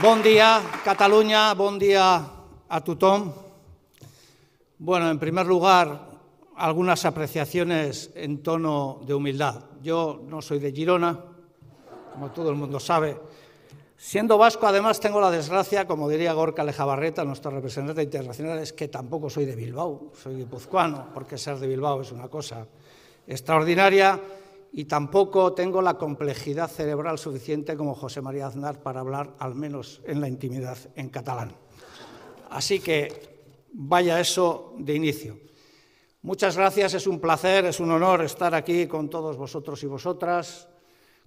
Buen día, Cataluña, buen día a Tutón. Bueno, en primer lugar, algunas apreciaciones en tono de humildad. Yo no soy de Girona, como todo el mundo sabe. Siendo vasco, además, tengo la desgracia, como diría Gorka Lejabarreta, nuestra representante internacional, es que tampoco soy de Bilbao, soy guipuzcoano, porque ser de Bilbao es una cosa extraordinaria y tampoco tengo la complejidad cerebral suficiente como José María Aznar para hablar, al menos en la intimidad, en catalán. Así que vaya eso de inicio. Muchas gracias, es un placer, es un honor estar aquí con todos vosotros y vosotras,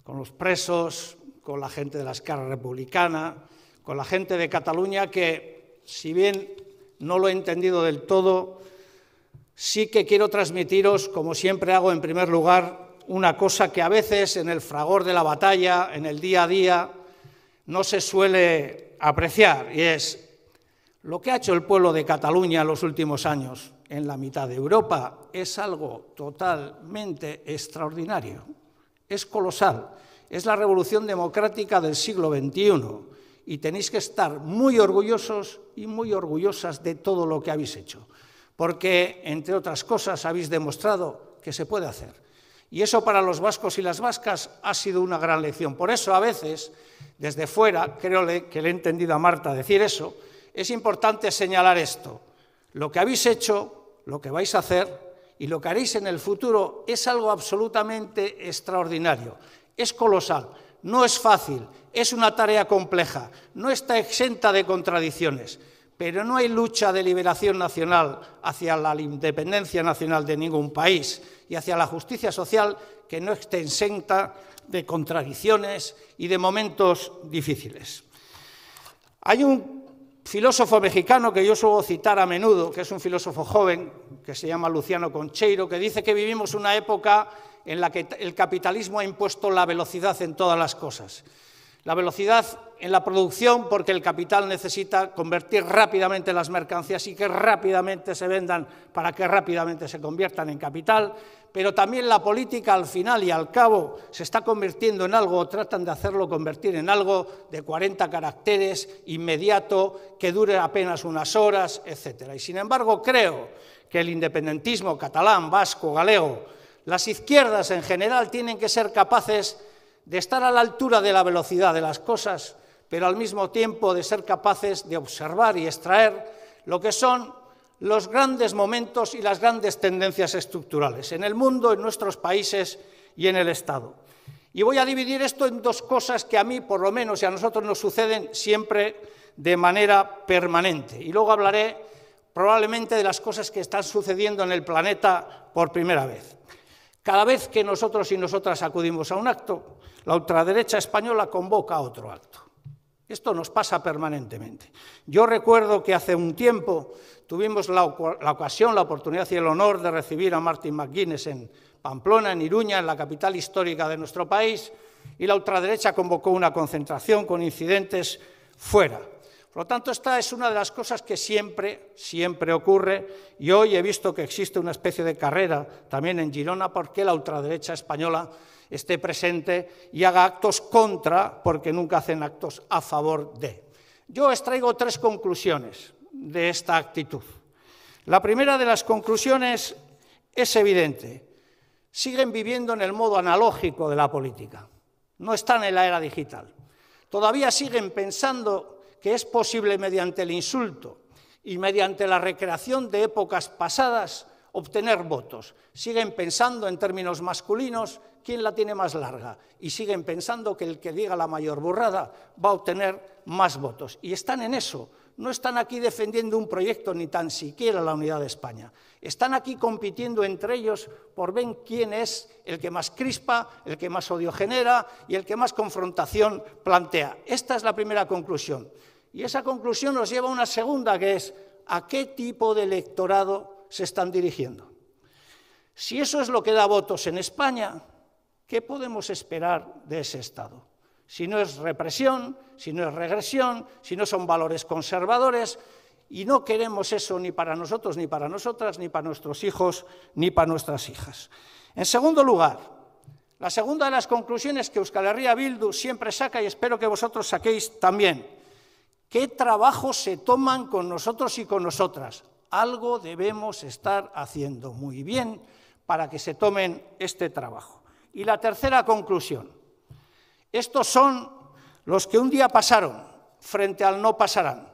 con los presos, con la gente de la escala Republicana, con la gente de Cataluña que, si bien no lo he entendido del todo, sí que quiero transmitiros, como siempre hago en primer lugar, una cosa que a veces en el fragor de la batalla, en el día a día, no se suele apreciar, y es lo que ha hecho el pueblo de Cataluña en los últimos años en la mitad de Europa es algo totalmente extraordinario, es colosal, es la revolución democrática del siglo XXI y tenéis que estar muy orgullosos y muy orgullosas de todo lo que habéis hecho, porque, entre otras cosas, habéis demostrado que se puede hacer y eso para los vascos y las vascas ha sido una gran lección. Por eso a veces, desde fuera, creo que le he entendido a Marta decir eso, es importante señalar esto. Lo que habéis hecho, lo que vais a hacer y lo que haréis en el futuro es algo absolutamente extraordinario. Es colosal, no es fácil, es una tarea compleja, no está exenta de contradicciones pero no hay lucha de liberación nacional hacia la independencia nacional de ningún país y hacia la justicia social que no esté exenta de contradicciones y de momentos difíciles. Hay un filósofo mexicano que yo suelo citar a menudo, que es un filósofo joven, que se llama Luciano Concheiro, que dice que vivimos una época en la que el capitalismo ha impuesto la velocidad en todas las cosas. La velocidad en la producción porque el capital necesita convertir rápidamente las mercancías y que rápidamente se vendan para que rápidamente se conviertan en capital, pero también la política al final y al cabo se está convirtiendo en algo, o tratan de hacerlo convertir en algo de 40 caracteres, inmediato, que dure apenas unas horas, etc. Y sin embargo creo que el independentismo catalán, vasco, galego, las izquierdas en general tienen que ser capaces de estar a la altura de la velocidad de las cosas, pero al mismo tiempo de ser capaces de observar y extraer lo que son los grandes momentos y las grandes tendencias estructurales en el mundo, en nuestros países y en el Estado. Y voy a dividir esto en dos cosas que a mí, por lo menos, y a nosotros nos suceden siempre de manera permanente. Y luego hablaré probablemente de las cosas que están sucediendo en el planeta por primera vez. Cada vez que nosotros y nosotras acudimos a un acto, la ultraderecha española convoca a otro acto. Esto nos pasa permanentemente. Yo recuerdo que hace un tiempo tuvimos la, ocasión, la oportunidad y el honor de recibir a Martin McGuinness en Pamplona, en Iruña, en la capital histórica de nuestro país, y la ultraderecha convocó una concentración con incidentes fuera. Por lo tanto, esta es una de las cosas que siempre, siempre ocurre y hoy he visto que existe una especie de carrera también en Girona porque la ultraderecha española esté presente y haga actos contra porque nunca hacen actos a favor de. Yo extraigo tres conclusiones de esta actitud. La primera de las conclusiones es evidente. Siguen viviendo en el modo analógico de la política. No están en la era digital. Todavía siguen pensando que es posible mediante el insulto y mediante la recreación de épocas pasadas obtener votos. Siguen pensando en términos masculinos quién la tiene más larga y siguen pensando que el que diga la mayor burrada va a obtener más votos. Y están en eso. No están aquí defendiendo un proyecto ni tan siquiera la unidad de España. Están aquí compitiendo entre ellos por ver quién es el que más crispa, el que más odio genera y el que más confrontación plantea. Esta es la primera conclusión. Y esa conclusión nos lleva a una segunda, que es a qué tipo de electorado se están dirigiendo. Si eso es lo que da votos en España, ¿qué podemos esperar de ese Estado? Si no es represión, si no es regresión, si no son valores conservadores, y no queremos eso ni para nosotros, ni para nosotras, ni para nuestros hijos, ni para nuestras hijas. En segundo lugar, la segunda de las conclusiones que Euskal Herria Bildu siempre saca, y espero que vosotros saquéis también, ¿Qué trabajo se toman con nosotros y con nosotras? Algo debemos estar haciendo muy bien para que se tomen este trabajo. Y la tercera conclusión. Estos son los que un día pasaron frente al no pasarán.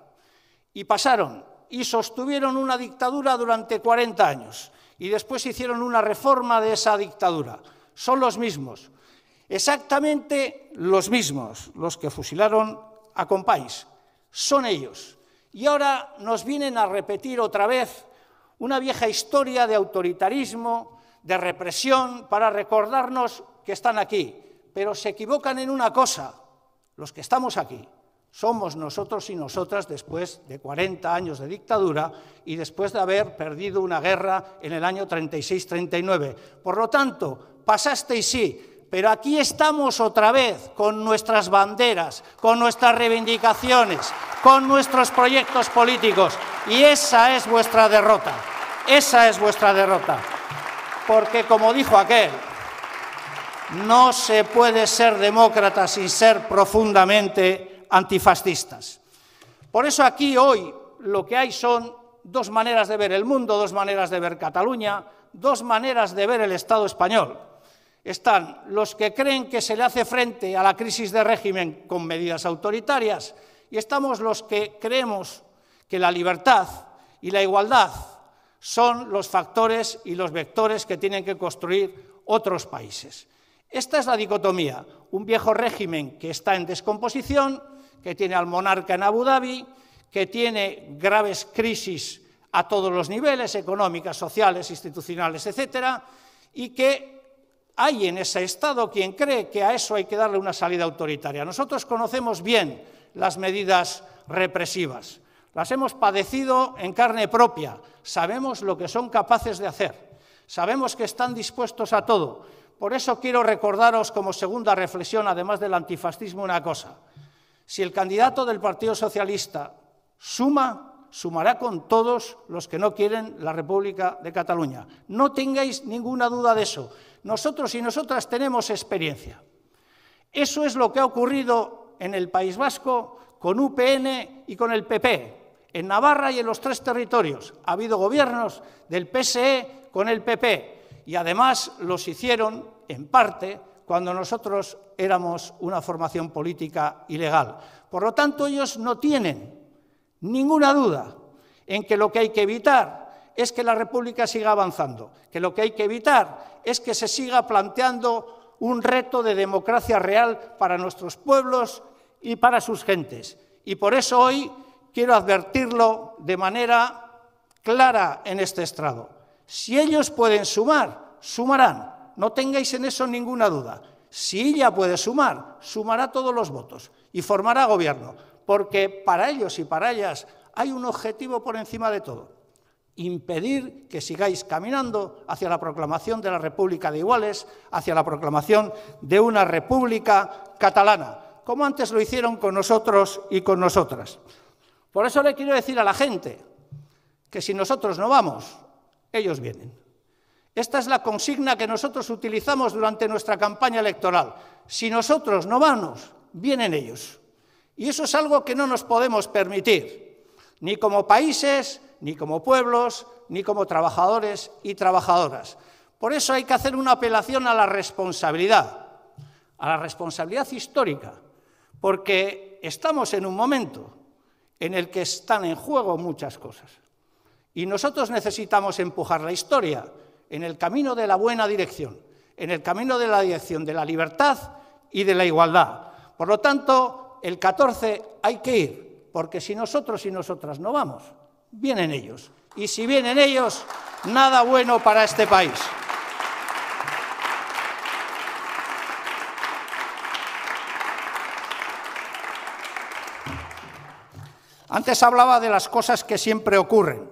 Y pasaron y sostuvieron una dictadura durante 40 años. Y después hicieron una reforma de esa dictadura. Son los mismos. Exactamente los mismos los que fusilaron a Compáis son ellos. Y ahora nos vienen a repetir otra vez una vieja historia de autoritarismo, de represión, para recordarnos que están aquí. Pero se equivocan en una cosa, los que estamos aquí. Somos nosotros y nosotras después de 40 años de dictadura y después de haber perdido una guerra en el año 36-39. Por lo tanto, pasasteis sí, pero aquí estamos otra vez con nuestras banderas, con nuestras reivindicaciones, con nuestros proyectos políticos. Y esa es vuestra derrota. Esa es vuestra derrota. Porque como dijo aquel, no se puede ser demócrata sin ser profundamente antifascistas. Por eso aquí hoy lo que hay son dos maneras de ver el mundo, dos maneras de ver Cataluña, dos maneras de ver el Estado español están los que creen que se le hace frente a la crisis de régimen con medidas autoritarias y estamos los que creemos que la libertad y la igualdad son los factores y los vectores que tienen que construir otros países. Esta es la dicotomía, un viejo régimen que está en descomposición, que tiene al monarca en Abu Dhabi, que tiene graves crisis a todos los niveles, económicas, sociales, institucionales, etcétera, y que hay en ese Estado quien cree que a eso hay que darle una salida autoritaria. Nosotros conocemos bien las medidas represivas, las hemos padecido en carne propia, sabemos lo que son capaces de hacer, sabemos que están dispuestos a todo. Por eso quiero recordaros como segunda reflexión, además del antifascismo, una cosa. Si el candidato del Partido Socialista suma sumará con todos los que no quieren la República de Cataluña. No tengáis ninguna duda de eso. Nosotros y nosotras tenemos experiencia. Eso es lo que ha ocurrido en el País Vasco con UPN y con el PP, en Navarra y en los tres territorios. Ha habido gobiernos del PSE con el PP y además los hicieron, en parte, cuando nosotros éramos una formación política ilegal. Por lo tanto, ellos no tienen ninguna duda en que lo que hay que evitar es que la República siga avanzando, que lo que hay que evitar es que se siga planteando un reto de democracia real para nuestros pueblos y para sus gentes. Y por eso hoy quiero advertirlo de manera clara en este estrado. Si ellos pueden sumar, sumarán. No tengáis en eso ninguna duda. Si ella puede sumar, sumará todos los votos y formará gobierno porque para ellos y para ellas hay un objetivo por encima de todo, impedir que sigáis caminando hacia la proclamación de la República de Iguales, hacia la proclamación de una República catalana, como antes lo hicieron con nosotros y con nosotras. Por eso le quiero decir a la gente que si nosotros no vamos, ellos vienen. Esta es la consigna que nosotros utilizamos durante nuestra campaña electoral. Si nosotros no vamos, vienen ellos. Y eso es algo que no nos podemos permitir, ni como países, ni como pueblos, ni como trabajadores y trabajadoras. Por eso hay que hacer una apelación a la responsabilidad, a la responsabilidad histórica, porque estamos en un momento en el que están en juego muchas cosas. Y nosotros necesitamos empujar la historia en el camino de la buena dirección, en el camino de la dirección de la libertad y de la igualdad. Por lo tanto, el 14 hay que ir, porque si nosotros y nosotras no vamos, vienen ellos. Y si vienen ellos, nada bueno para este país. Antes hablaba de las cosas que siempre ocurren.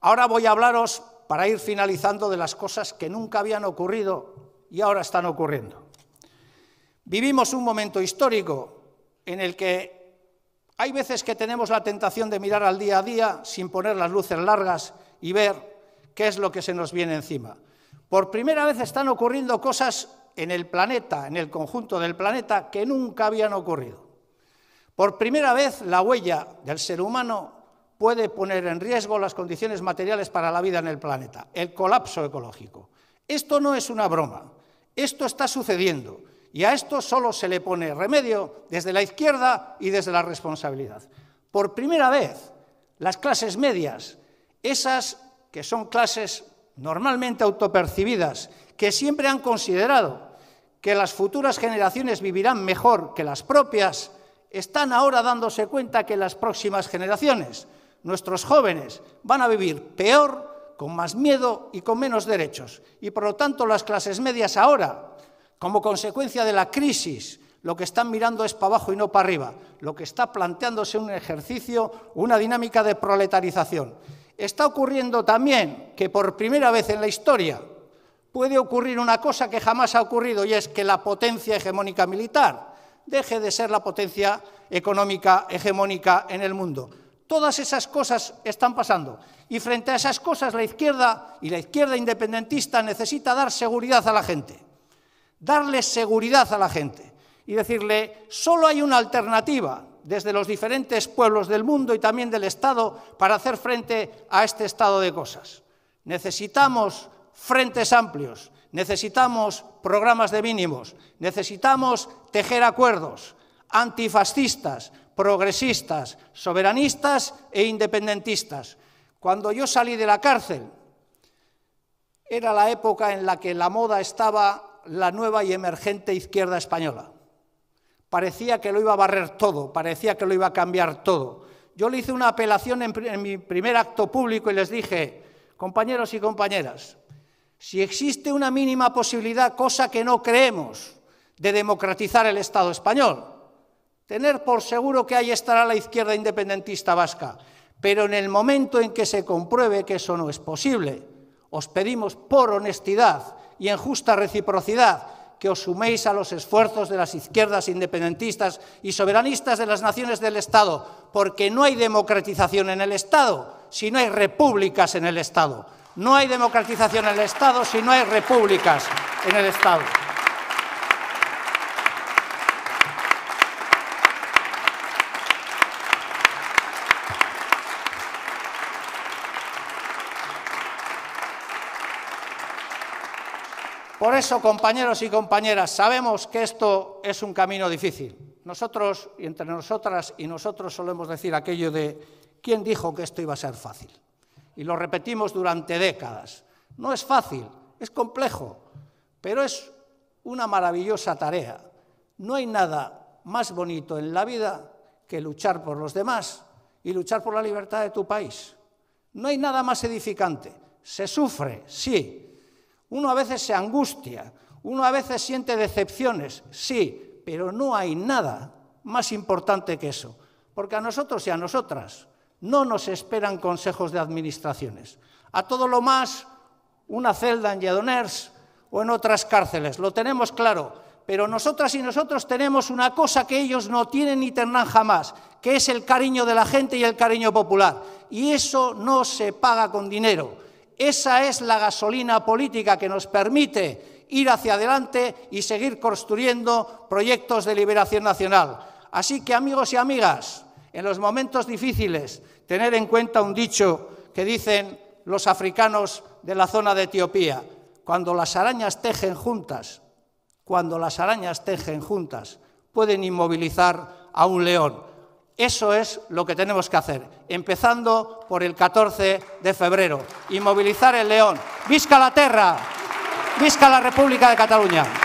Ahora voy a hablaros, para ir finalizando, de las cosas que nunca habían ocurrido y ahora están ocurriendo. Vivimos un momento histórico en el que hay veces que tenemos la tentación de mirar al día a día sin poner las luces largas y ver qué es lo que se nos viene encima. Por primera vez están ocurriendo cosas en el planeta, en el conjunto del planeta, que nunca habían ocurrido. Por primera vez la huella del ser humano puede poner en riesgo las condiciones materiales para la vida en el planeta, el colapso ecológico. Esto no es una broma, esto está sucediendo y a esto solo se le pone remedio desde la izquierda y desde la responsabilidad. Por primera vez, las clases medias, esas que son clases normalmente autopercibidas, que siempre han considerado que las futuras generaciones vivirán mejor que las propias, están ahora dándose cuenta que las próximas generaciones, nuestros jóvenes, van a vivir peor, con más miedo y con menos derechos. Y por lo tanto las clases medias ahora como consecuencia de la crisis, lo que están mirando es para abajo y no para arriba. Lo que está planteándose un ejercicio, una dinámica de proletarización. Está ocurriendo también que por primera vez en la historia puede ocurrir una cosa que jamás ha ocurrido y es que la potencia hegemónica militar deje de ser la potencia económica hegemónica en el mundo. Todas esas cosas están pasando y frente a esas cosas la izquierda y la izquierda independentista necesita dar seguridad a la gente darle seguridad a la gente y decirle, solo hay una alternativa desde los diferentes pueblos del mundo y también del Estado para hacer frente a este estado de cosas. Necesitamos frentes amplios, necesitamos programas de mínimos, necesitamos tejer acuerdos antifascistas, progresistas, soberanistas e independentistas. Cuando yo salí de la cárcel, era la época en la que la moda estaba la nueva y emergente izquierda española. Parecía que lo iba a barrer todo, parecía que lo iba a cambiar todo. Yo le hice una apelación en, mi primer acto público y les dije, compañeros y compañeras, si existe una mínima posibilidad, cosa que no creemos, de democratizar el Estado español, tener por seguro que ahí estará la izquierda independentista vasca. Pero en el momento en que se compruebe que eso no es posible, os pedimos por honestidad y en justa reciprocidad, que os suméis a los esfuerzos de las izquierdas independentistas y soberanistas de las naciones del Estado, porque no hay democratización en el Estado si no hay repúblicas en el Estado. No hay democratización en el Estado si no hay repúblicas en el Estado. Por eso, compañeros y compañeras, sabemos que esto es un camino difícil. Nosotros, y entre nosotras y nosotros solemos decir aquello de ¿quién dijo que esto iba a ser fácil? Y lo repetimos durante décadas. No es fácil, es complejo, pero es una maravillosa tarea. No hay nada más bonito en la vida que luchar por los demás y luchar por la libertad de tu país. No hay nada más edificante. Se sufre, sí, uno a veces se angustia, uno a veces siente decepciones, sí, pero no hay nada más importante que eso, porque a nosotros y a nosotras no nos esperan consejos de administraciones. A todo lo más, una celda en Yadoners o en otras cárceles, lo tenemos claro, pero nosotras y nosotros tenemos una cosa que ellos no tienen ni tendrán jamás, que es el cariño de la gente y el cariño popular. Y eso no se paga con dinero. Esa es la gasolina política que nos permite ir hacia adelante y seguir construyendo proyectos de liberación nacional. Así que, amigos y amigas, en los momentos difíciles, tener en cuenta un dicho que dicen los africanos de la zona de Etiopía, cuando las arañas tejen juntas, cuando las arañas tejen juntas, pueden inmovilizar a un león. Eso es lo que tenemos que hacer, empezando por el 14 de febrero inmovilizar el León. ¡Visca la tierra! ¡Visca la República de Cataluña!